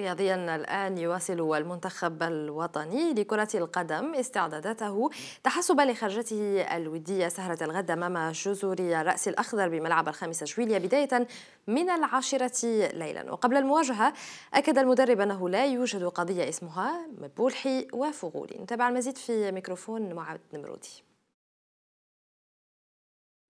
رياضيا الآن يواصل المنتخب الوطني لكرة القدم استعداداته تحسبا لخرجته الودية سهرة الغد أمام جزر رأس الأخضر بملعب الخامسة جويلية بداية من العاشرة ليلا وقبل المواجهة أكد المدرب أنه لا يوجد قضية اسمها مبولحي وفغولي نتابع المزيد في ميكروفون معد نمرودي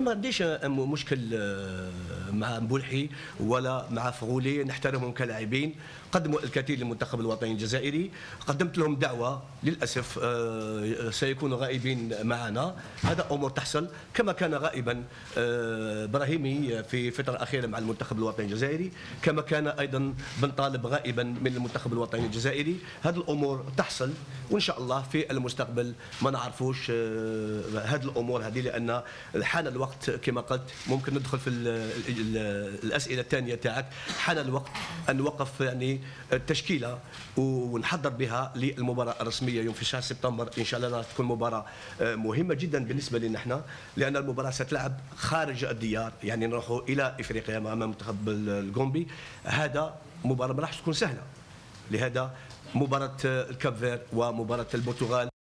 ما عنديش مشكل آه، مع مبلحي ولا مع فغولي نحترمهم كلاعبين قدموا الكثير للمنتخب الوطني الجزائري قدمت لهم دعوه للاسف آه، آه، سيكونوا غائبين معنا هذا امور تحصل كما كان غائبا ابراهيمي في فتره اخيره مع المنتخب الوطني الجزائري كما كان ايضا بن طالب غائبا من المنتخب الوطني الجزائري هذه الامور تحصل وان شاء الله في المستقبل ما نعرفوش هذه الامور هذه لان حان الوقت الوقت كما قلت ممكن ندخل في الاسئله الثانيه تاعك حان الوقت ان نوقف يعني التشكيله ونحضر بها للمباراه الرسميه يوم في شهر سبتمبر ان شاء الله تكون مباراه آه، مهمه جدا بالنسبه لنا احنا لان المباراه ستلعب خارج الديار يعني نروحوا الى افريقيا امام منتخب الجومبي هذا مباراه ما تكون سهله لهذا مباراه الكاب فير ومباراه البرتغال